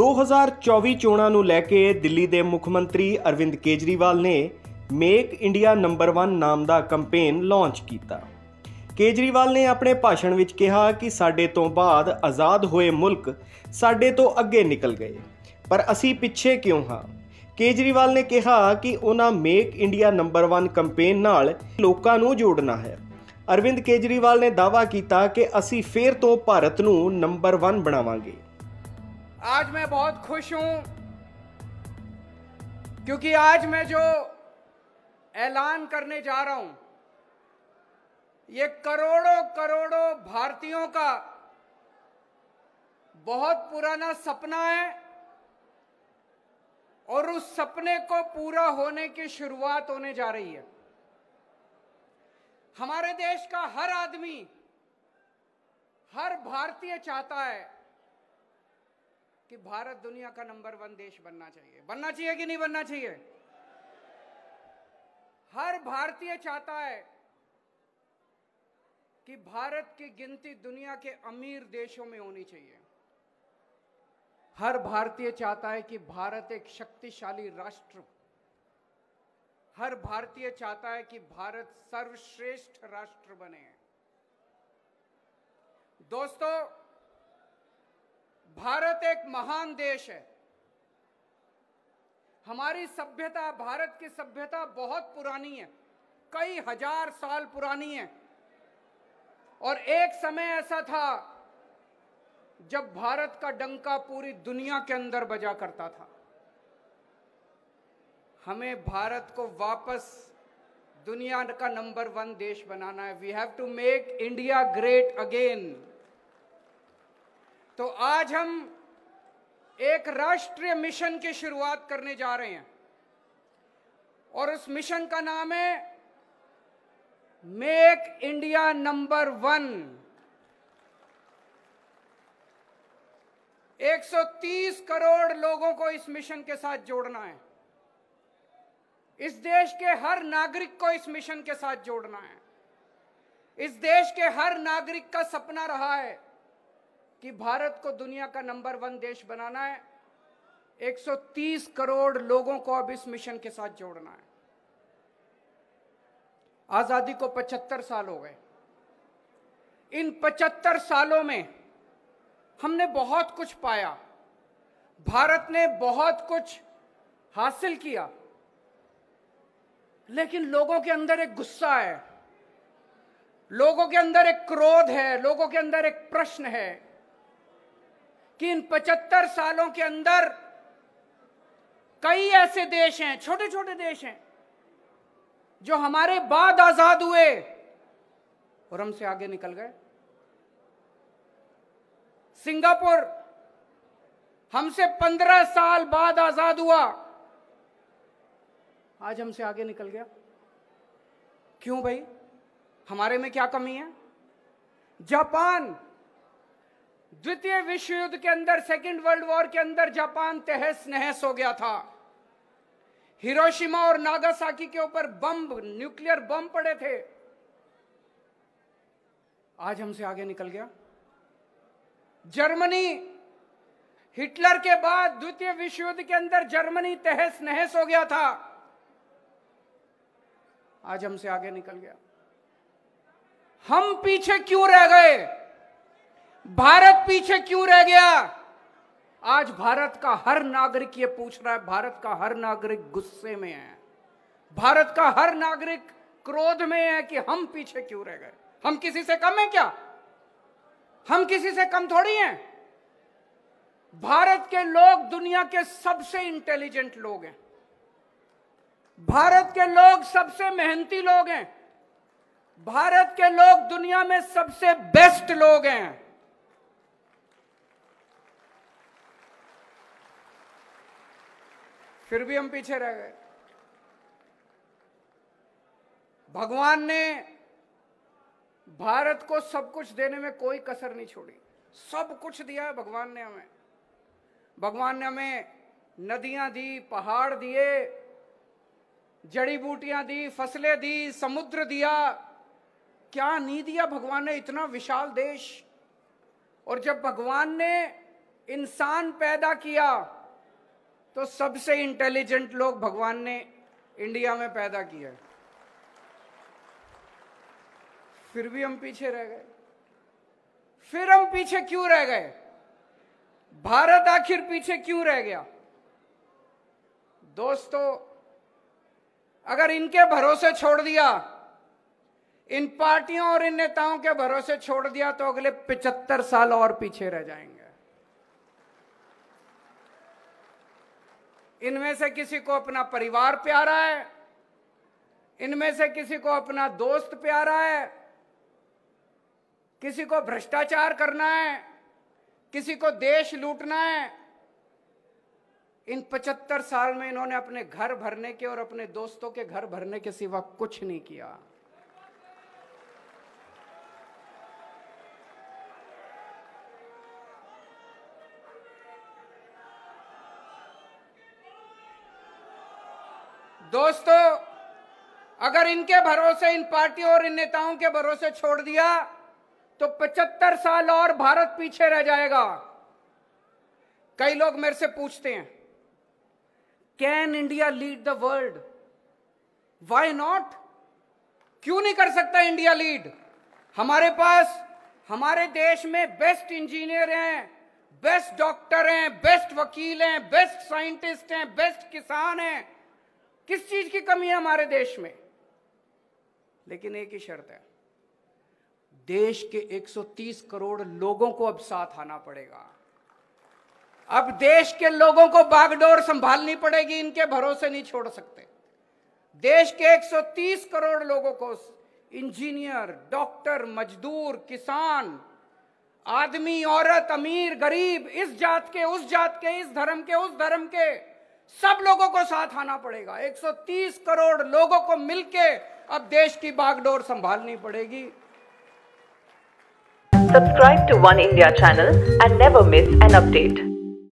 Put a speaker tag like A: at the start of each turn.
A: 2024 ਚੋਣਾਂ ਨੂੰ ਲੈ ਕੇ ਦਿੱਲੀ ਦੇ ਮੁੱਖ ਮੰਤਰੀ ਅਰਵਿੰਦ ਕੇਜਰੀਵਾਲ ਨੇ ਮੇਕ ਇੰਡੀਆ ਨੰਬਰ 1 ਨਾਮ ਦਾ ਕੈਂਪੇਨ ਲਾਂਚ ਕੀਤਾ ਕੇਜਰੀਵਾਲ ਨੇ ਆਪਣੇ ਭਾਸ਼ਣ ਵਿੱਚ ਕਿਹਾ ਕਿ ਸਾਡੇ ਤੋਂ ਬਾਅਦ ਆਜ਼ਾਦ ਹੋਏ ਮੁਲਕ ਸਾਡੇ ਤੋਂ ਅੱਗੇ ਨਿਕਲ ਗਏ ਪਰ ਅਸੀਂ ਪਿੱਛੇ ਕਿਉਂ ਹਾਂ ਕੇਜਰੀਵਾਲ ਨੇ ਕਿਹਾ ਕਿ ਉਹਨਾਂ ਮੇਕ ਇੰਡੀਆ ਨੰਬਰ 1 ਕੈਂਪੇਨ ਨਾਲ ਲੋਕਾਂ ਨੂੰ ਜੋੜਨਾ ਹੈ ਅਰਵਿੰਦ ਕੇਜਰੀਵਾਲ ਨੇ ਦਾਅਵਾ ਕੀਤਾ ਕਿ ਅਸੀਂ ਫੇਰ ਤੋਂ ਭਾਰਤ ਨੂੰ ਨੰਬਰ 1 ਬਣਾਵਾਂਗੇ आज मैं बहुत खुश हूं क्योंकि आज मैं जो ऐलान करने जा रहा हूं ये करोड़ों करोड़ों भारतीयों का बहुत पुराना सपना है और उस सपने को पूरा होने की शुरुआत होने जा रही है हमारे देश का हर आदमी हर भारतीय चाहता है कि भारत दुनिया का नंबर वन देश बनना चाहिए बनना चाहिए कि नहीं बनना चाहिए हर भारतीय चाहता है कि भारत की गिनती दुनिया के अमीर देशों में होनी चाहिए हर भारतीय चाहता है कि भारत एक शक्तिशाली राष्ट्र हर भारतीय चाहता है कि भारत सर्वश्रेष्ठ राष्ट्र बने दोस्तों भारत एक महान देश है हमारी सभ्यता भारत की सभ्यता बहुत पुरानी है कई हजार साल पुरानी है और एक समय ऐसा था जब भारत का डंका पूरी दुनिया के अंदर बजा करता था हमें भारत को वापस दुनिया का नंबर वन देश बनाना है we have to make India great again तो आज हम एक राष्ट्रीय मिशन की शुरुआत करने जा रहे हैं और उस मिशन का नाम है make India number one 130 crore लोगों को इस मिशन के साथ जोड़ना है इस देश के हर नागरिक को इस मिशन के साथ जोड़ना है इस देश के हर नागरिक का सपना रहा है कि भारत को दुनिया का नंबर वन देश बनाना है 130 करोड़ लोगों को अब इस मिशन के साथ जोड़ना है आज़ादी को 75 साल हो गए इन 75 सालों में हमने बहुत कुछ पाया भारत ने बहुत कुछ हासिल किया लेकिन लोगों के अंदर एक गुस्सा है लोगों के अंदर एक क्रोध है लोगों के अंदर एक प्रश्न है कि इन 75 सालों के अंदर कई ऐसे देश हैं छोटे छोटे देश हैं जो हमारे बाद आजाद हुए और हमसे आगे निकल गए सिंगापुर हमसे पंद्रह साल बाद आजाद हुआ आज हमसे आगे निकल गया क्यों भाई हमारे में क्या कमी है जापान द्वितीय विश्व युद्ध के अंदर सेकेंड वर्ल्ड वॉर के अंदर जापान तहस नहस हो गया था हिरोशिमा और नागासाकी के ऊपर बम न्यूक्लियर बम पड़े थे आज हमसे आगे निकल गया जर्मनी हिटलर के बाद द्वितीय विश्व युद्ध के अंदर जर्मनी तहस नहस हो गया था आज हमसे आगे निकल गया हम पीछे क्यों रह गए भारत पीछे क्यों रह गया आज भारत का हर नागरिक ये पूछ रहा है भारत का हर नागरिक गुस्से में है भारत का हर नागरिक क्रोध में है कि हम पीछे क्यों रह गए हम किसी से कम है क्या हम किसी से कम थोड़ी हैं भारत के लोग दुनिया के सबसे इंटेलिजेंट लोग हैं भारत के लोग सबसे मेहनती लोग हैं भारत के लोग दुनिया में सबसे बेस्ट लोग हैं फिर भी हम पीछे रह गए भगवान ने भारत को सब कुछ देने में कोई कसर नहीं छोड़ी सब कुछ दिया भगवान ने हमें भगवान ने हमें नदियां दी पहाड़ दिए जड़ी बूटियां दी फसलें दी समुद्र दिया क्या नहीं दिया भगवान ने इतना विशाल देश और जब भगवान ने इंसान पैदा किया तो सबसे इंटेलिजेंट लोग भगवान ने इंडिया में पैदा किया फिर भी हम पीछे रह गए फिर हम पीछे क्यों रह गए भारत आखिर पीछे क्यों रह गया दोस्तों अगर इनके भरोसे छोड़ दिया इन पार्टियों और इन नेताओं के भरोसे छोड़ दिया तो अगले 75 साल और पीछे रह जाएंगे इनमें से किसी को अपना परिवार प्यारा है इनमें से किसी को अपना दोस्त प्यारा है किसी को भ्रष्टाचार करना है किसी को देश लूटना है इन 75 साल में इन्होंने अपने घर भरने के और अपने दोस्तों के घर भरने के सिवा कुछ नहीं किया दोस्तों अगर इनके भरोसे इन पार्टियों और इन नेताओं के भरोसे छोड़ दिया तो 75 साल और भारत पीछे रह जाएगा कई लोग मेरे से पूछते हैं can India lead the world why not क्यों नहीं कर सकता इंडिया लीड हमारे पास हमारे देश में बेस्ट इंजीनियर हैं बेस्ट डॉक्टर हैं बेस्ट वकील हैं बेस्ट साइंटिस्ट हैं बेस्ट किसान हैं किस चीज की कमी है हमारे देश में लेकिन एक ही शर्त है देश के 130 करोड़ लोगों को अब साथ आना पड़ेगा अब देश के लोगों को बागडोर संभालनी पड़ेगी इनके भरोसे नहीं छोड़ सकते देश के 130 करोड़ लोगों को इंजीनियर डॉक्टर मजदूर किसान आदमी औरत अमीर गरीब इस जात के उस जात के इस धर्म के उस धर्म के सब लोगों को साथ आना पड़ेगा 130 करोड़ लोगों को मिलके अब देश की बागडोर संभालनी पड़ेगी subscribe to one India channel and never miss an update